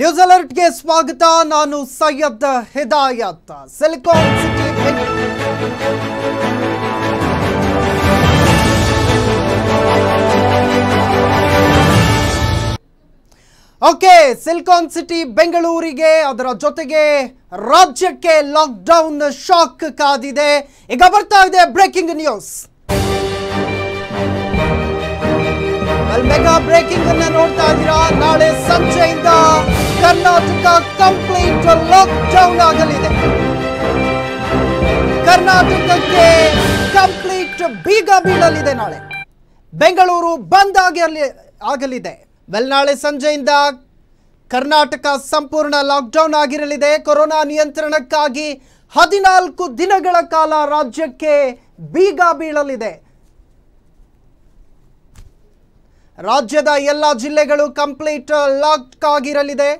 news ಅಲರ್ಟ್ಗೆ ಸ್ವಾಗತ ನಾನು Syed Hidayat silicon city okay silicon city ಬೆಂಗಳೂರಿಗೆ ಅದರ ಜೊತೆಗೆ ರಾಜ್ಯಕ್ಕೆ ಲಾಕ್ಡೌನ್ ಶಾಕ್ ಕಾದಿದೆ ಈಗ ಬರ್ತಾ ಇದೆ ಬ್ರೇಕಿಂಗ್ ನ್ಯೂಸ್ ಅಲ್ಲಿ ಮೆಗಾ ಬ್ರೇಕಿಂಗ್ ಅನ್ನ ನೋಡ್ತಾ ಇದ್ದೀರಾ ನಾಳೆ ಸಂಜೆಯಿಂದ ಕರ್ನಾಟಕ ಕಂಪ್ಲೀಟ್ ಲಾಕ್ ಡೌನ್ ಆಗಲಿದೆ ಕರ್ನಾಟಕಕ್ಕೆ ಕಂಪ್ಲೀಟ್ ಬೀಗ ಬೀಳಲಿದೆ ನಾಳೆ ಬೆಂಗಳೂರು ಬಂದ್ ಆಗಿರಲಿ ಆಗಲಿದೆ ವೆಲ್ ನಾಳೆ ಸಂಜೆಯಿಂದ ಕರ್ನಾಟಕ ಸಂಪೂರ್ಣ ಲಾಕ್ಡೌನ್ ಆಗಿರಲಿದೆ ಕೊರೋನಾ ನಿಯಂತ್ರಣಕ್ಕಾಗಿ ಹದಿನಾಲ್ಕು ದಿನಗಳ ಕಾಲ ರಾಜ್ಯಕ್ಕೆ ಬೀಗ ಬೀಳಲಿದೆ ರಾಜ್ಯದ ಎಲ್ಲ ಜಿಲ್ಲೆಗಳು ಕಂಪ್ಲೀಟ್ ಲಾಕ್ uh, ಆಗಿರಲಿದೆ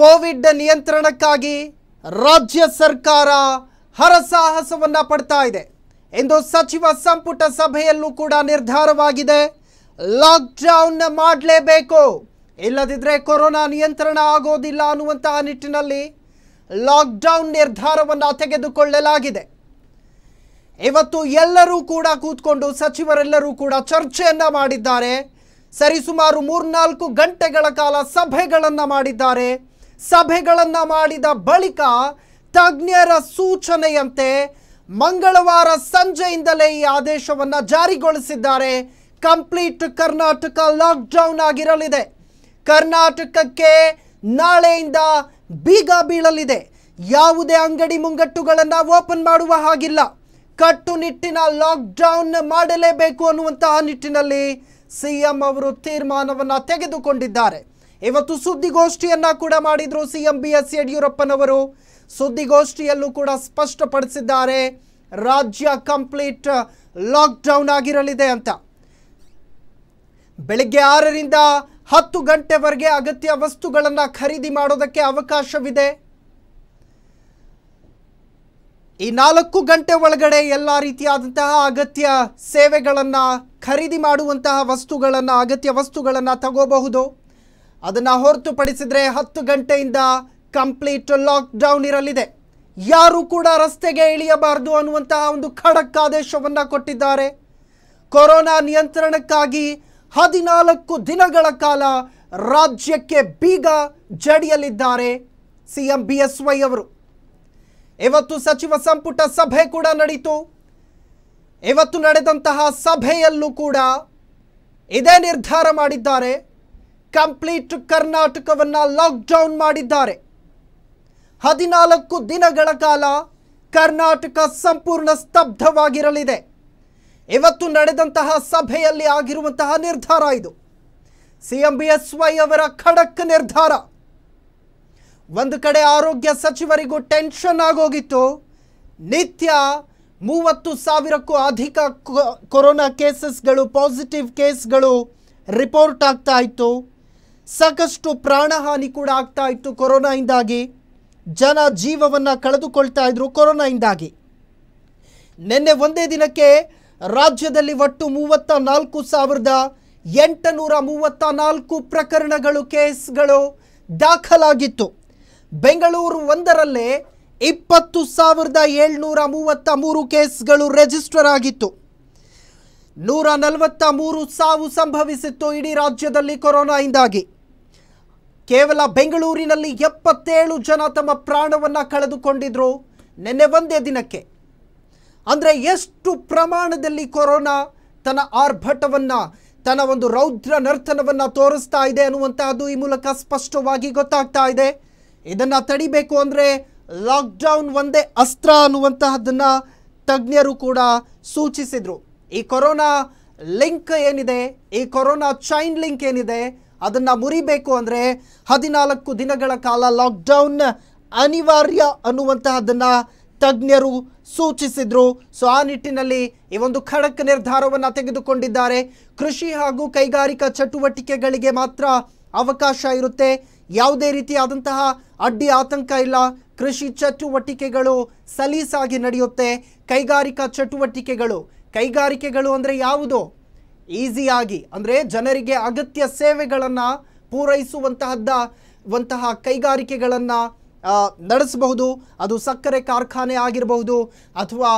ಕೋವಿಡ್ ನಿಯಂತ್ರಣಕ್ಕಾಗಿ ರಾಜ್ಯ ಸರ್ಕಾರ ಹರಸಾಹಸವನ್ನು ಪಡ್ತಾ ಇದೆ ಎಂದು ಸಚಿವ ಸಂಪುಟ ಸಭೆಯಲ್ಲೂ ಕೂಡ ನಿರ್ಧಾರವಾಗಿದೆ ಲಾಕ್ಡೌನ್ ಮಾಡಲೇಬೇಕು ಇಲ್ಲದಿದ್ದರೆ ಕೊರೋನಾ ನಿಯಂತ್ರಣ ಆಗೋದಿಲ್ಲ ಅನ್ನುವಂತಹ ನಿಟ್ಟಿನಲ್ಲಿ ಲಾಕ್ಡೌನ್ ನಿರ್ಧಾರವನ್ನು ತೆಗೆದುಕೊಳ್ಳಲಾಗಿದೆ ಇವತ್ತು ಎಲ್ಲರೂ ಕೂಡ ಕೂತ್ಕೊಂಡು ಸಚಿವರೆಲ್ಲರೂ ಕೂಡ ಚರ್ಚೆಯನ್ನ ಮಾಡಿದ್ದಾರೆ ಸರಿಸುಮಾರು ಮೂರ್ನಾಲ್ಕು ಗಂಟೆಗಳ ಕಾಲ ಸಭೆಗಳನ್ನು ಮಾಡಿದ್ದಾರೆ ಸಭೆಗಳನ್ನು ಮಾಡಿದ ಬಳಿಕ ತಜ್ಞರ ಸೂಚನೆಯಂತೆ ಮಂಗಳವಾರ ಸಂಜೆಯಿಂದಲೇ ಈ ಆದೇಶವನ್ನು ಜಾರಿಗೊಳಿಸಿದ್ದಾರೆ ಕಂಪ್ಲೀಟ್ ಕರ್ನಾಟಕ ಲಾಕ್ಡೌನ್ ಆಗಿರಲಿದೆ ಕರ್ನಾಟಕಕ್ಕೆ ನಾಳೆಯಿಂದ ಬೀಗ ಬೀಳಲಿದೆ ಯಾವುದೇ ಅಂಗಡಿ ಮುಂಗಟ್ಟುಗಳನ್ನು ಓಪನ್ ಮಾಡುವ ಹಾಗಿಲ್ಲ ಕಟ್ಟುನಿಟ್ಟಿನ ಲಾಕ್ಡೌನ್ ಮಾಡಲೇಬೇಕು ಅನ್ನುವಂತಹ ನಿಟ್ಟಿನಲ್ಲಿ ಸಿಎಂ ಅವರು ತೀರ್ಮಾನವನ್ನು ತೆಗೆದುಕೊಂಡಿದ್ದಾರೆ ಇವತ್ತು ಸುದ್ದಿಗೋಷ್ಠಿಯನ್ನು ಕೂಡ ಮಾಡಿದರು ಸಿಎಂ ಬಿ ಎಸ್ ಯಡಿಯೂರಪ್ಪನವರು ಸುದ್ದಿಗೋಷ್ಠಿಯಲ್ಲೂ ಕೂಡ ಸ್ಪಷ್ಟಪಡಿಸಿದ್ದಾರೆ ರಾಜ್ಯ ಕಂಪ್ಲೀಟ್ ಲಾಕ್ಡೌನ್ ಆಗಿರಲಿದೆ ಅಂತ ಬೆಳಿಗ್ಗೆ ಆರರಿಂದ ಹತ್ತು ಗಂಟೆವರೆಗೆ ಅಗತ್ಯ ವಸ್ತುಗಳನ್ನು ಖರೀದಿ ಮಾಡೋದಕ್ಕೆ ಅವಕಾಶವಿದೆ ಈ ನಾಲ್ಕು ಗಂಟೆ ಒಳಗಡೆ ಎಲ್ಲ ರೀತಿಯಾದಂತಹ ಅಗತ್ಯ ಸೇವೆಗಳನ್ನು ಖರೀದಿ ಮಾಡುವಂತಹ ವಸ್ತುಗಳನ್ನು ಅಗತ್ಯ ವಸ್ತುಗಳನ್ನು ತಗೋಬಹುದು ಅದನ್ನು ಹೊರತುಪಡಿಸಿದರೆ ಹತ್ತು ಗಂಟೆಯಿಂದ ಕಂಪ್ಲೀಟ್ ಲಾಕ್ಡೌನ್ ಇರಲಿದೆ ಯಾರು ಕೂಡ ರಸ್ತೆಗೆ ಇಳಿಯಬಾರದು ಅನ್ನುವಂತಹ ಒಂದು ಖಡಕ್ ಆದೇಶವನ್ನು ಕೊಟ್ಟಿದ್ದಾರೆ ಕೊರೋನಾ ನಿಯಂತ್ರಣಕ್ಕಾಗಿ ಹದಿನಾಲ್ಕು ದಿನಗಳ ಕಾಲ ರಾಜ್ಯಕ್ಕೆ ಬೀಗ ಜಡಿಯಲಿದ್ದಾರೆ ಸಿಎಂ ಬಿ ಎಸ್ ವೈ ಅವರು ಇವತ್ತು ಸಚಿವ ಸಂಪುಟ ಸಭೆ ಕೂಡ ನಡೀತು ಇವತ್ತು ನಡೆದಂತಹ ಸಭೆಯಲ್ಲೂ ಕೂಡ ಇದೇ ನಿರ್ಧಾರ ಮಾಡಿದ್ದಾರೆ ಕಂಪ್ಲೀಟ್ ಕರ್ನಾಟಕವನ್ನು ಲಾಕ್ಡೌನ್ ಮಾಡಿದ್ದಾರೆ ಹದಿನಾಲ್ಕು ದಿನಗಳ ಕಾಲ ಕರ್ನಾಟಕ ಸಂಪೂರ್ಣ ಸ್ತಬ್ಧವಾಗಿರಲಿದೆ ಇವತ್ತು ನಡೆದಂತಹ ಸಭೆಯಲ್ಲಿ ಆಗಿರುವಂತಹ ನಿರ್ಧಾರ ಇದು C M B S Y ಅವರ ಖಡಕ್ ನಿರ್ಧಾರ ಒಂದು ಕಡೆ ಆರೋಗ್ಯ ಸಚಿವರಿಗೂ ಟೆನ್ಷನ್ ಆಗೋಗಿತ್ತು ನಿತ್ಯ ಮೂವತ್ತು ಸಾವಿರಕ್ಕೂ ಅಧಿಕ ಕೊರೋನಾ ಕೇಸಸ್ಗಳು ಪಾಸಿಟಿವ್ ಕೇಸ್ಗಳು ರಿಪೋರ್ಟ್ ಆಗ್ತಾ ಇತ್ತು ಸಾಕಷ್ಟು ಪ್ರಾಣಹಾನಿ ಕೂಡ ಆಗ್ತಾ ಇತ್ತು ಕೊರೋನಾಯಿಂದಾಗಿ ಜನ ಜೀವವನ್ನು ಕಳೆದುಕೊಳ್ತಾ ಇದ್ರು ಕೊರೋನಾಯಿಂದಾಗಿ ನಿನ್ನೆ ಒಂದೇ ದಿನಕ್ಕೆ ರಾಜ್ಯದಲ್ಲಿ ಒಟ್ಟು ಮೂವತ್ತ ನಾಲ್ಕು ಸಾವಿರದ ನೂರ ಮೂವತ್ತ ನಾಲ್ಕು ಪ್ರಕರಣಗಳು ಕೇಸ್ಗಳು ದಾಖಲಾಗಿತ್ತು ಬೆಂಗಳೂರು ಒಂದರಲ್ಲೇ ಇಪ್ಪತ್ತು ಸಾವಿರದ ಏಳ್ನೂರ ಮೂವತ್ತ ಮೂರು ಕೇಸ್ಗಳು ರಿಜಿಸ್ಟರ್ ಆಗಿತ್ತು ನೂರ ನಲವತ್ತ ಮೂರು ಸಾವು ಸಂಭವಿಸಿತ್ತು ಇಡೀ ರಾಜ್ಯದಲ್ಲಿ ಕೊರೋನಾಯಿಂದಾಗಿ ಕೇವಲ ಬೆಂಗಳೂರಿನಲ್ಲಿ ಎಪ್ಪತ್ತೇಳು ಜನ ತಮ್ಮ ಪ್ರಾಣವನ್ನು ಕಳೆದುಕೊಂಡಿದ್ರು ನಿನ್ನೆ ಒಂದೇ ದಿನಕ್ಕೆ ಅಂದರೆ ಎಷ್ಟು ಪ್ರಮಾಣದಲ್ಲಿ ಕೊರೋನಾ ತನ್ನ ಆರ್ಭಟವನ್ನು ತನ್ನ ಒಂದು ರೌದ್ರ ನರ್ತನವನ್ನು ತೋರಿಸ್ತಾ ಇದೆ ಅನ್ನುವಂಥದ್ದು ಈ ಮೂಲಕ ಸ್ಪಷ್ಟವಾಗಿ ಗೊತ್ತಾಗ್ತಾ ಇದೆ ಇದನ್ನ ತಡಿಬೇಕು ಅಂದರೆ ಲಾಕ್ಡೌನ್ ಒಂದೇ ಅಸ್ತ್ರ ಅನ್ನುವಂತಹದನ್ನ ತಜ್ಞರು ಕೂಡ ಸೂಚಿಸಿದರು ಈ ಕೊರೋನಾ ಲಿಂಕ್ ಏನಿದೆ ಈ ಕೊರೋನಾ ಚೈನ್ ಲಿಂಕ್ ಏನಿದೆ ಅದನ್ನ ಮುರಿಬೇಕು ಅಂದ್ರೆ ಹದಿನಾಲ್ಕು ದಿನಗಳ ಕಾಲ ಲಾಕ್ಡೌನ್ ಅನಿವಾರ್ಯ ಅನ್ನುವಂತಹದನ್ನ ತಜ್ಞರು ಸೂಚಿಸಿದರು ಸೊ ಆ ನಿಟ್ಟಿನಲ್ಲಿ ಈ ಒಂದು ಖಡಕ್ ನಿರ್ಧಾರವನ್ನು ತೆಗೆದುಕೊಂಡಿದ್ದಾರೆ ಕೃಷಿ ಹಾಗೂ ಕೈಗಾರಿಕಾ ಚಟುವಟಿಕೆಗಳಿಗೆ ಮಾತ್ರ ಅವಕಾಶ ಇರುತ್ತೆ ಯಾವುದೇ ರೀತಿಯಾದಂತಹ ಅಡ್ಡಿ ಆತಂಕ ಇಲ್ಲ ಕೃಷಿ ಚಟುವಟಿಕೆಗಳು ಸಲೀಸಾಗಿ ನಡೆಯುತ್ತೆ ಕೈಗಾರಿಕಾ ಚಟುವಟಿಕೆಗಳು ಕೈಗಾರಿಕೆಗಳು ಅಂದರೆ ಯಾವುದು ಈಸಿಯಾಗಿ ಅಂದರೆ ಜನರಿಗೆ ಅಗತ್ಯ ಸೇವೆಗಳನ್ನು ಪೂರೈಸುವಂತಹದ್ದ ವಂತಹ ಕೈಗಾರಿಕೆಗಳನ್ನು ನಡೆಸಬಹುದು ಅದು ಸಕ್ಕರೆ ಕಾರ್ಖಾನೆ ಆಗಿರಬಹುದು ಅಥವಾ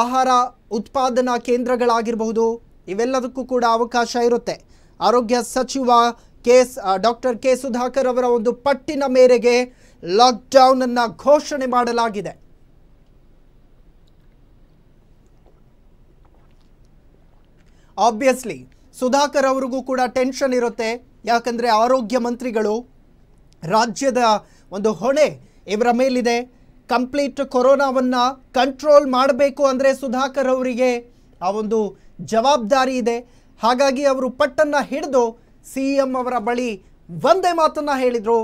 ಆಹಾರ ಉತ್ಪಾದನಾ ಕೇಂದ್ರಗಳಾಗಿರಬಹುದು ಇವೆಲ್ಲದಕ್ಕೂ ಕೂಡ ಅವಕಾಶ ಇರುತ್ತೆ ಆರೋಗ್ಯ ಸಚಿವ ಕೆ ಡಾಕ್ಟರ್ ಕೆ ಸುಧಾಕರ್ ಅವರ ಒಂದು ಪಟ್ಟಿನ ಮೇರೆಗೆ ಲಾಕ್ಡೌನ್ ಅನ್ನ ಘೋಷಣೆ ಮಾಡಲಾಗಿದೆ ಆಬ್ವಿಯಸ್ಲಿ ಸುಧಾಕರ್ ಅವರಿಗೂ ಕೂಡ ಟೆನ್ಷನ್ ಇರುತ್ತೆ ಯಾಕಂದರೆ ಆರೋಗ್ಯ ಮಂತ್ರಿಗಳು ರಾಜ್ಯದ ಒಂದು ಹೊಣೆ ಇವರ ಮೇಲಿದೆ ಕಂಪ್ಲೀಟ್ ಕೊರೋನಾವನ್ನು ಕಂಟ್ರೋಲ್ ಮಾಡಬೇಕು ಅಂದರೆ ಸುಧಾಕರ್ ಅವರಿಗೆ ಆ ಒಂದು ಜವಾಬ್ದಾರಿ ಇದೆ ಹಾಗಾಗಿ ಅವರು ಪಟ್ಟನ್ನು ಹಿಡಿದು ಸಿ ಎಂ ಅವರ ಬಳಿ ಒಂದೇ ಮಾತನ್ನು ಹೇಳಿದರು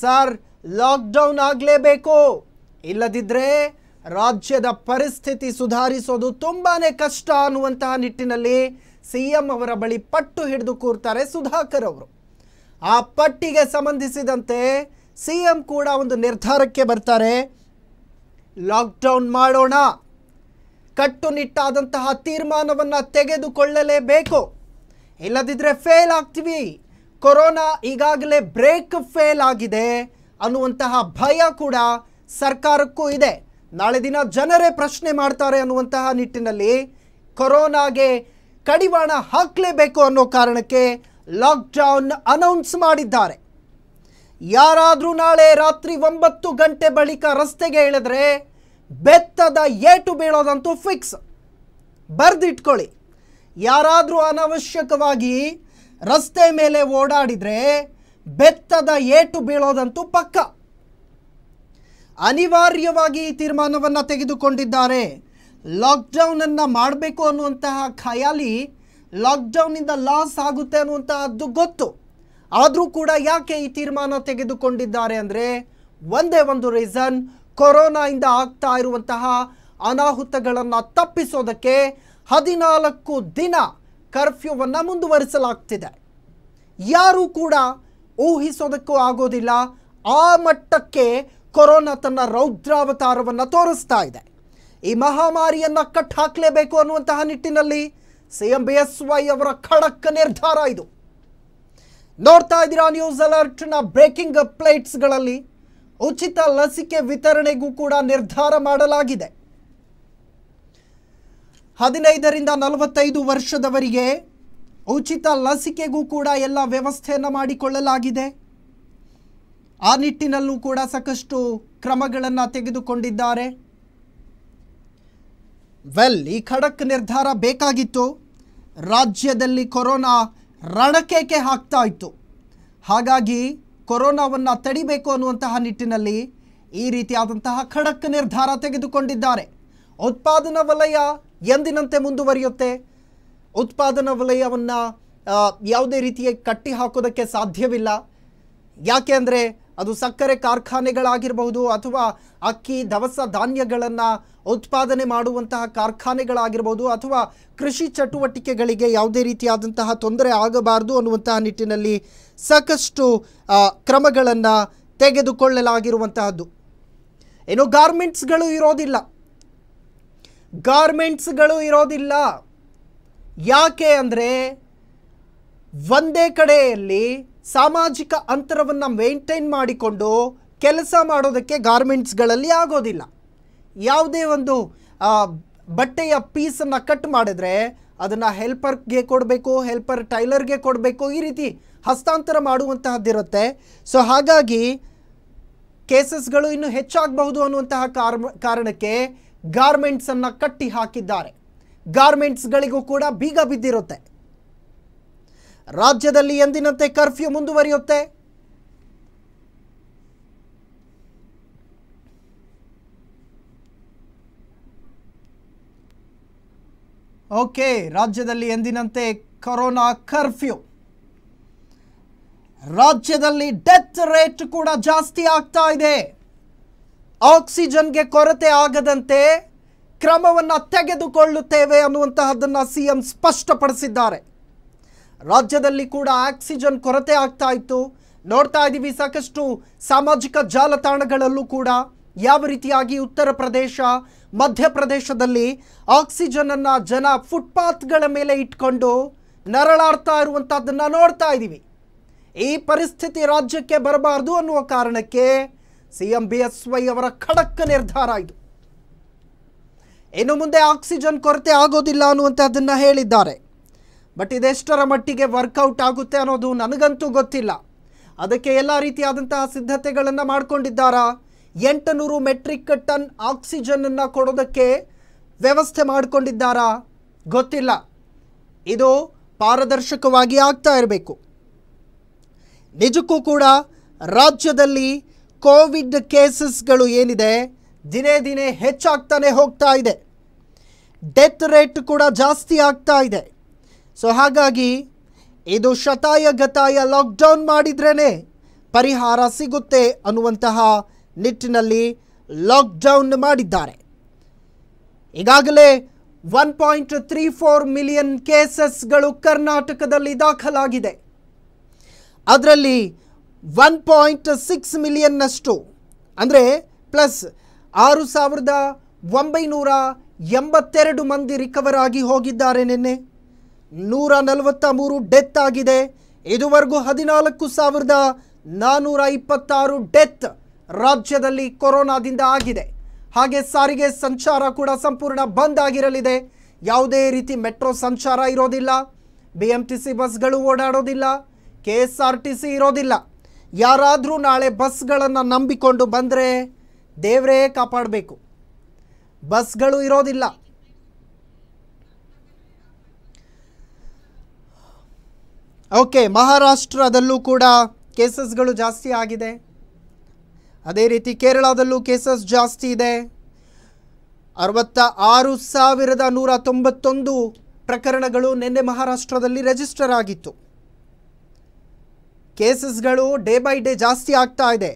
ಸರ್ ಲಾಕ್ಡೌನ್ ಆಗಲೇಬೇಕು ಇಲ್ಲದಿದ್ದರೆ ರಾಜ್ಯದ ಪರಿಸ್ಥಿತಿ ಸುಧಾರಿಸೋದು ತುಂಬಾ ಕಷ್ಟ ಅನ್ನುವಂತಹ ನಿಟ್ಟಿನಲ್ಲಿ ಸಿ ಎಂ ಅವರ ಬಳಿ ಪಟ್ಟು ಹಿಡಿದು ಕೂರ್ತಾರೆ ಸುಧಾಕರ್ ಅವರು ಆ ಪಟ್ಟಿಗೆ ಸಂಬಂಧಿಸಿದಂತೆ ಸಿ ಎಂ ಕೂಡ ಒಂದು ನಿರ್ಧಾರಕ್ಕೆ ಬರ್ತಾರೆ ಲಾಕ್ಡೌನ್ ಮಾಡೋಣ ಕಟ್ಟುನಿಟ್ಟಾದಂತಹ ತೀರ್ಮಾನವನ್ನು ತೆಗೆದುಕೊಳ್ಳಲೇಬೇಕು ಇಲ್ಲದಿದ್ದರೆ ಫೇಲ್ ಆಗ್ತೀವಿ ಕೊರೋನಾ ಈಗಾಗಲೇ ಬ್ರೇಕ್ ಫೇಲ್ ಆಗಿದೆ ಅನ್ನುವಂತಹ ಭಯ ಕೂಡ ಸರ್ಕಾರಕ್ಕೂ ಇದೆ ನಾಳೆ ದಿನ ಜನರೇ ಪ್ರಶ್ನೆ ಮಾಡ್ತಾರೆ ಅನ್ನುವಂತಹ ನಿಟ್ಟಿನಲ್ಲಿ ಕೊರೋನಾಗೆ ಕಡಿವಾಣ ಹಾಕಲೇಬೇಕು ಅನ್ನೋ ಕಾರಣಕ್ಕೆ ಲಾಕ್ಡೌನ್ ಅನೌನ್ಸ್ ಮಾಡಿದ್ದಾರೆ ಯಾರಾದರೂ ನಾಳೆ ರಾತ್ರಿ ಒಂಬತ್ತು ಗಂಟೆ ಬಳಿಕ ರಸ್ತೆಗೆ ಇಳಿದ್ರೆ ಬೆತ್ತದ ಏಟು ಬೀಳೋದಂತೂ ಫಿಕ್ಸ್ ಬರೆದಿಟ್ಕೊಳ್ಳಿ ಯಾರಾದರೂ ಅನವಶ್ಯಕವಾಗಿ ರಸ್ತೆ ಮೇಲೆ ಓಡಾಡಿದರೆ ಬೆತ್ತದ ಏಟು ಬೀಳೋದಂತೂ ಪಕ್ಕ ಅನಿವಾರ್ಯವಾಗಿ ಈ ತೀರ್ಮಾನವನ್ನು ತೆಗೆದುಕೊಂಡಿದ್ದಾರೆ ಲಾಕ್ಡೌನನ್ನು ಮಾಡಬೇಕು ಅನ್ನುವಂತಹ ಖಯಾಲಿ ಲಾಕ್ಡೌನಿಂದ ಲಾಸ್ ಆಗುತ್ತೆ ಅನ್ನುವಂತಹದ್ದು ಗೊತ್ತು ಆದರೂ ಕೂಡ ಯಾಕೆ ಈ ತೀರ್ಮಾನ ತೆಗೆದುಕೊಂಡಿದ್ದಾರೆ ಅಂದರೆ ಒಂದೇ ಒಂದು ರೀಸನ್ ಕೊರೋನಾಯಿಂದ ಆಗ್ತಾ ಇರುವಂತಹ ಅನಾಹುತಗಳನ್ನು ತಪ್ಪಿಸೋದಕ್ಕೆ ಹದಿನಾಲ್ಕು ದಿನ ಕರ್ಫ್ಯೂವನ್ನು ಮುಂದುವರಿಸಲಾಗ್ತಿದೆ ಯಾರೂ ಕೂಡ ಊಹಿಸೋದಕ್ಕೂ ಆಗೋದಿಲ್ಲ ಆ ಮಟ್ಟಕ್ಕೆ ಕೊರೋನಾ ತನ್ನ ರೌದ್ರಾವತಾರವನ್ನು ತೋರಿಸ್ತಾ ಇದೆ ಈ ಮಹಾಮಾರಿಯನ್ನು ಕಟ್ಟಾಕಲೇಬೇಕು ಹಾಕಲೇಬೇಕು ಅನ್ನುವಂತಹ ನಿಟ್ಟಿನಲ್ಲಿ C M B S Y ಅವರ ಖಡಕ್ ನಿರ್ಧಾರ ಇದು ನೋಡ್ತಾ ಇದ್ದೀರಾ ನ್ಯೂಸ್ ಅಲರ್ಟ್ನ ಬ್ರೇಕಿಂಗ್ ಪ್ಲೇಟ್ಸ್ಗಳಲ್ಲಿ ಉಚಿತ ಲಸಿಕೆ ವಿತರಣೆಗೂ ಕೂಡ ನಿರ್ಧಾರ ಮಾಡಲಾಗಿದೆ ಹದಿನೈದರಿಂದ ನಲವತ್ತೈದು ವರ್ಷದವರಿಗೆ ಉಚಿತ ಲಸಿಕೆಗೂ ಕೂಡ ಎಲ್ಲ ವ್ಯವಸ್ಥೆಯನ್ನು ಮಾಡಿಕೊಳ್ಳಲಾಗಿದೆ ಆ ನಿಟ್ಟಿನಲ್ಲೂ ಕೂಡ ಸಾಕಷ್ಟು ಕ್ರಮಗಳನ್ನು ತೆಗೆದುಕೊಂಡಿದ್ದಾರೆ ವೆಲ್ ಈ ಖಡಕ್ ನಿರ್ಧಾರ ಬೇಕಾಗಿತ್ತು ರಾಜ್ಯದಲ್ಲಿ ಕೊರೋನಾ ರಣಕೇಕೆ ಹಾಕ್ತಾ ಇತ್ತು ಹಾಗಾಗಿ ಕೊರೋನಾವನ್ನು ತಡಿಬೇಕು ಅನ್ನುವಂತಹ ನಿಟ್ಟಿನಲ್ಲಿ ಈ ರೀತಿಯಾದಂತಹ ಖಡಕ್ ನಿರ್ಧಾರ ತೆಗೆದುಕೊಂಡಿದ್ದಾರೆ ಉತ್ಪಾದನಾ ವಲಯ ಎಂದಿನಂತೆ ಮುಂದುವರಿಯುತ್ತೆ ಉತ್ಪಾದನಾ ವಲಯವನ್ನು ಯಾವುದೇ ರೀತಿಯಾಗಿ ಕಟ್ಟಿ ಹಾಕೋದಕ್ಕೆ ಸಾಧ್ಯವಿಲ್ಲ ಯಾಕೆ ಅಂದರೆ ಅದು ಸಕ್ಕರೆ ಕಾರ್ಖಾನೆಗಳಾಗಿರಬಹುದು ಅಥವಾ ಅಕ್ಕಿ ದವಸ ಧಾನ್ಯಗಳನ್ನು ಉತ್ಪಾದನೆ ಮಾಡುವಂತಹ ಕಾರ್ಖಾನೆಗಳಾಗಿರ್ಬೋದು ಅಥವಾ ಕೃಷಿ ಚಟುವಟಿಕೆಗಳಿಗೆ ಯಾವುದೇ ರೀತಿಯಾದಂತಹ ತೊಂದರೆ ಆಗಬಾರದು ಅನ್ನುವಂತಹ ನಿಟ್ಟಿನಲ್ಲಿ ಸಾಕಷ್ಟು ಕ್ರಮಗಳನ್ನು ತೆಗೆದುಕೊಳ್ಳಲಾಗಿರುವಂತಹದ್ದು ಏನು ಗಾರ್ಮೆಂಟ್ಸ್ಗಳು ಇರೋದಿಲ್ಲ ಗಾರ್ಮೆಂಟ್ಸ್ಗಳು ಇರೋದಿಲ್ಲ ಯಾಕೆ ಅಂದರೆ ಒಂದೇ ಕಡೆಯಲ್ಲಿ ಸಾಮಾಜಿಕ ಅಂತರವನ್ನು ಮೇಂಟೈನ್ ಮಾಡಿಕೊಂಡು ಕೆಲಸ ಮಾಡೋದಕ್ಕೆ ಗಾರ್ಮೆಂಟ್ಸ್ಗಳಲ್ಲಿ ಆಗೋದಿಲ್ಲ ಯಾವುದೇ ಒಂದು ಬಟ್ಟೆಯ ಪೀಸನ್ನು ಕಟ್ ಮಾಡಿದ್ರೆ ಅದನ್ನು ಹೆಲ್ಪರ್ಗೆ ಕೊಡಬೇಕು ಹೆಲ್ಪರ್ ಟೈಲರ್ಗೆ ಕೊಡಬೇಕು ಈ ರೀತಿ ಹಸ್ತಾಂತರ ಮಾಡುವಂತಹದ್ದಿರುತ್ತೆ ಸೊ ಹಾಗಾಗಿ ಕೇಸಸ್ಗಳು ಇನ್ನೂ ಹೆಚ್ಚಾಗಬಹುದು ಅನ್ನುವಂತಹ ಕಾರಣಕ್ಕೆ ಗಾರ್ಮೆಂಟ್ಸನ್ನು ಕಟ್ಟಿ ಹಾಕಿದ್ದಾರೆ ಗಾರ್ಮೆಂಟ್ಸ್ಗಳಿಗೂ ಕೂಡ ಬೀಗ ಬಿದ್ದಿರುತ್ತೆ ರಾಜ್ಯದಲ್ಲಿ ಎಂದಿನಂತೆ ಕರ್ಫ್ಯೂ ಮುಂದುವರಿಯುತ್ತೆ ಓಕೆ ರಾಜ್ಯದಲ್ಲಿ ಎಂದಿನಂತೆ ಕೊರೋನಾ ಕರ್ಫ್ಯೂ ರಾಜ್ಯದಲ್ಲಿ ಡೆತ್ ರೇಟ್ ಕೂಡ ಜಾಸ್ತಿ ಆಗ್ತಾ ಇದೆ ಆಕ್ಸಿಜನ್ಗೆ ಕೊರತೆ ಆಗದಂತೆ ಕ್ರಮವನ್ನು ತೆಗೆದುಕೊಳ್ಳುತ್ತೇವೆ ಅನ್ನುವಂತಹದ್ದನ್ನು ಸಿ ಎಂ ಸ್ಪಷ್ಟಪಡಿಸಿದ್ದಾರೆ ರಾಜ್ಯದಲ್ಲಿ ಕೂಡ ಆಕ್ಸಿಜನ್ ಕೊರತೆ ಆಗ್ತಾ ಇತ್ತು ನೋಡ್ತಾ ಇದ್ದೀವಿ ಸಾಕಷ್ಟು ಸಾಮಾಜಿಕ ಜಾಲತಾಣಗಳಲ್ಲೂ ಕೂಡ ಯಾವ ರೀತಿಯಾಗಿ ಉತ್ತರ ಪ್ರದೇಶ ಮಧ್ಯಪ್ರದೇಶದಲ್ಲಿ ಆಕ್ಸಿಜನನ್ನು ಜನ ಫುಟ್ಪಾತ್ಗಳ ಮೇಲೆ ಇಟ್ಕೊಂಡು ನರಳಾಡ್ತಾ ಇರುವಂಥದ್ದನ್ನು ನೋಡ್ತಾ ಇದ್ದೀವಿ ಈ ಪರಿಸ್ಥಿತಿ ರಾಜ್ಯಕ್ಕೆ ಬರಬಾರ್ದು ಅನ್ನುವ ಕಾರಣಕ್ಕೆ C M B S Y ಅವರ ಖಡಕ್ ನಿರ್ಧಾರ ಇದು ಇನ್ನು ಮುಂದೆ ಆಕ್ಸಿಜನ್ ಕೊರತೆ ಆಗೋದಿಲ್ಲ ಅನ್ನುವಂಥದ್ದನ್ನು ಹೇಳಿದ್ದಾರೆ ಬಟ್ ಇದೆಷ್ಟರ ಮಟ್ಟಿಗೆ ವರ್ಕೌಟ್ ಆಗುತ್ತೆ ಅನ್ನೋದು ನನಗಂತೂ ಗೊತ್ತಿಲ್ಲ ಅದಕ್ಕೆ ಎಲ್ಲ ರೀತಿಯಾದಂತಹ ಸಿದ್ಧತೆಗಳನ್ನು ಮಾಡಿಕೊಂಡಿದ್ದಾರಾ ಎಂಟುನೂರು ಮೆಟ್ರಿಕ್ ಟನ್ ಆಕ್ಸಿಜನನ್ನು ಕೊಡೋದಕ್ಕೆ ವ್ಯವಸ್ಥೆ ಮಾಡಿಕೊಂಡಿದ್ದಾರಾ ಗೊತ್ತಿಲ್ಲ ಇದು ಪಾರದರ್ಶಕವಾಗಿ ಆಗ್ತಾ ಇರಬೇಕು ನಿಜಕ್ಕೂ ಕೂಡ ರಾಜ್ಯದಲ್ಲಿ ಕೋವಿಡ್ ಕೇಸಸ್ಗಳು ಏನಿದೆ ದಿನೇ ದಿನೇ ಹೆಚ್ಚಾಗ್ತಾನೆ ಹೋಗ್ತಾ ಇದೆ ಡೆತ್ ರೇಟ್ ಕೂಡ ಜಾಸ್ತಿ ಆಗ್ತಾ ಇದೆ ಸೊ ಹಾಗಾಗಿ ಇದು ಶತಾಯ ಗತಾಯ ಲಾಕ್ಡೌನ್ ಮಾಡಿದ್ರೇ ಪರಿಹಾರ ಸಿಗುತ್ತೆ ಅನ್ನುವಂತಹ ನಿಟ್ಟಿನಲ್ಲಿ ಲಾಕ್ಡೌನ್ ಮಾಡಿದ್ದಾರೆ ಈಗಾಗಲೇ one point three four million ಕೇಸಸ್ಗಳು ಕರ್ನಾಟಕದಲ್ಲಿ ದಾಖಲಾಗಿದೆ ಅದರಲ್ಲಿ ಒನ್ ಪಾಯಿಂಟ್ ಸಿಕ್ಸ್ ಮಿಲಿಯನ್ನಷ್ಟು ಅಂದರೆ ಪ್ಲಸ್ ಆರು ಸಾವಿರದ ಒಂಬೈನೂರ ಎಂಬತ್ತೆರಡು ಮಂದಿ ರಿಕವರ್ ಆಗಿ ಹೋಗಿದ್ದಾರೆ ನಿನ್ನೆ ನೂರ ನಲವತ್ತ ಮೂರು ಡೆತ್ ಆಗಿದೆ ಇದುವರೆಗೂ ಹದಿನಾಲ್ಕು ಸಾವಿರದ ನಾನ್ನೂರ ಇಪ್ಪತ್ತಾರು ಡೆತ್ ರಾಜ್ಯದಲ್ಲಿ ಕೊರೋನಾದಿಂದ ಆಗಿದೆ ಹಾಗೆ ಸಾರಿಗೆ ಸಂಚಾರ ಕೂಡ ಸಂಪೂರ್ಣ ಬಂದ್ ಆಗಿರಲಿದೆ ಯಾವುದೇ ರೀತಿ ಮೆಟ್ರೋ ಸಂಚಾರ ಇರೋದಿಲ್ಲ ಬಿ ಎಂ ಟಿ ಸಿ ಬಸ್ಗಳು ಓಡಾಡೋದಿಲ್ಲ K S R T C ಇರೋದಿಲ್ಲ ಯಾರಾದರೂ ನಾಳೆ ಬಸ್ಗಳನ್ನು ನಂಬಿಕೊಂಡು ಬಂದರೆ ದೇವರೇ ಕಾಪಾಡಬೇಕು ಬಸ್ಗಳು ಇರೋದಿಲ್ಲ ಓಕೆ ಮಹಾರಾಷ್ಟ್ರದಲ್ಲೂ ಕೂಡ ಕೇಸಸ್ಗಳು ಜಾಸ್ತಿ ಆಗಿದೆ ಅದೇ ರೀತಿ ಕೇರಳದಲ್ಲೂ ಕೇಸಸ್ ಜಾಸ್ತಿ ಇದೆ ಅರವತ್ತ ಆರು ಸಾವಿರದ ನೂರ ತೊಂಬತ್ತೊಂದು ಪ್ರಕರಣಗಳು ನಿನ್ನೆ ಮಹಾರಾಷ್ಟ್ರದಲ್ಲಿ ರಿಜಿಸ್ಟರ್ ಆಗಿತ್ತು ಕೇಸಸ್ಗಳು ಡೇ ಬೈ ಡೇ ಜಾಸ್ತಿ ಆಗ್ತಾ ಇದೆ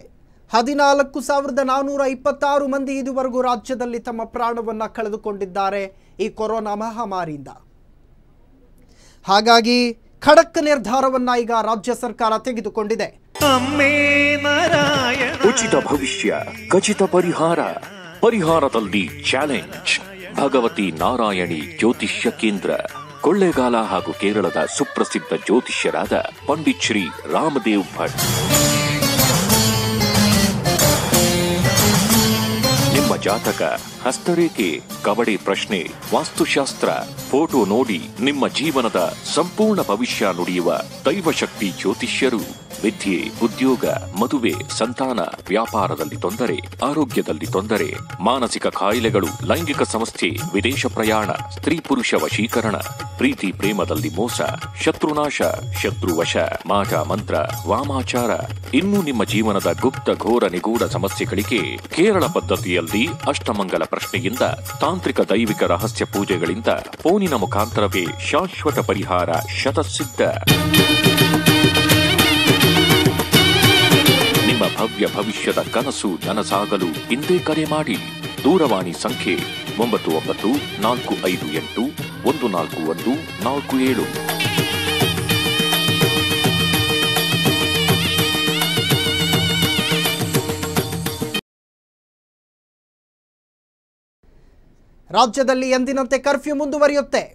ಹದಿನಾಲ್ಕು ಸಾವಿರದ ನಾನೂರ ಇಪ್ಪತ್ತಾರು ಮಂದಿ ಇದುವರೆಗೂ ರಾಜ್ಯದಲ್ಲಿ ತಮ್ಮ ಪ್ರಾಣವನ್ನು ಕಳೆದುಕೊಂಡಿದ್ದಾರೆ ಈ ಕೊರೋನಾ ಮಹಾಮಾರಿಯಿಂದ ಹಾಗಾಗಿ ಖಡಕ್ ನಿರ್ಧಾರವನ್ನ ಈಗ ರಾಜ್ಯ ಸರ್ಕಾರ ತೆಗೆದುಕೊಂಡಿದೆ ಉಚಿತ ಭವಿಷ್ಯ ಖಚಿತ ಪರಿಹಾರ ಪರಿಹಾರದಲ್ಲಿ ಚಾಲೆಂಜ್ ಭಗವತಿ ನಾರಾಯಣಿ ಜ್ಯೋತಿಷ್ಯ ಕೇಂದ್ರ ಕೊಳ್ಳೇಗಾಲ ಹಾಗೂ ಕೇರಳದ ಸುಪ್ರಸಿದ್ಧ ಜ್ಯೋತಿಷ್ಯರಾದ ಪಂಡಿತ್ ಶ್ರೀ ರಾಮದೇವ್ ಭಟ್ ನಿಮ್ಮ ಜಾತಕ ಹಸ್ತರೇಖೆ ಕವಡೆ ಪ್ರಶ್ನೆ ವಾಸ್ತುಶಾಸ್ತ್ರ ಫೋಟೋ ನೋಡಿ ನಿಮ್ಮ ಜೀವನದ ಸಂಪೂರ್ಣ ಭವಿಷ್ಯ ನುಡಿಯುವ ದೈವಶಕ್ತಿ ಜ್ಯೋತಿಷ್ಯರು ವಿದ್ಯೆ ಉದ್ಯೋಗ ಮದುವೆ ಸಂತಾನ ವ್ಯಾಪಾರದಲ್ಲಿ ತೊಂದರೆ ಆರೋಗ್ಯದಲ್ಲಿ ತೊಂದರೆ ಮಾನಸಿಕ ಕಾಯಿಲೆಗಳು ಲೈಂಗಿಕ ಸಮಸ್ಥೆ ವಿದೇಶ ಪ್ರಯಾಣ ಸ್ತ್ರೀ ಪುರುಷ ವಶೀಕರಣ ಪ್ರೀತಿ ಪ್ರೇಮದಲ್ಲಿ ಮೋಸ ಶತ್ರುನಾಶ ಶತ್ರುವಶ ಮಾಟ ಮಂತ್ರ ವಾಮಾಚಾರ ಇನ್ನೂ ನಿಮ್ಮ ಜೀವನದ ಗುಪ್ತ ಘೋರ ನಿಗೂಢ ಸಮಸ್ಯೆಗಳಿಗೆ ಕೇರಳ ಪದ್ಧತಿಯಲ್ಲಿ ಅಷ್ಟಮಂಗಲ ಪ್ರಶ್ನೆಯಿಂದ ತಾಂತ್ರಿಕ ದೈವಿಕ ರಹಸ್ಯ ಪೂಜೆಗಳಿಂದ ಫೋನಿನ ಮುಖಾಂತರವೇ ಶಾಶ್ವತ ಪರಿಹಾರ ಶತಸಿದ್ಧ ಭವ್ಯ ಭವಿಷ್ಯದ ಕನಸು ನನಸಾಗಲು ಇಂದೇ ಕರೆ ಮಾಡಿ ದೂರವಾಣಿ ಸಂಖ್ಯೆ ಒಂಬತ್ತು ಒಂಬತ್ತು ನಾಲ್ಕು ಐದು ಎಂಟು ಒಂದು ನಾಲ್ಕು ಒಂದು ನಾಲ್ಕು ಏಳು ರಾಜ್ಯದಲ್ಲಿ ಎಂದಿನಂತೆ ಕರ್ಫ್ಯೂ ಮುಂದುವರಿಯುತ್ತೆ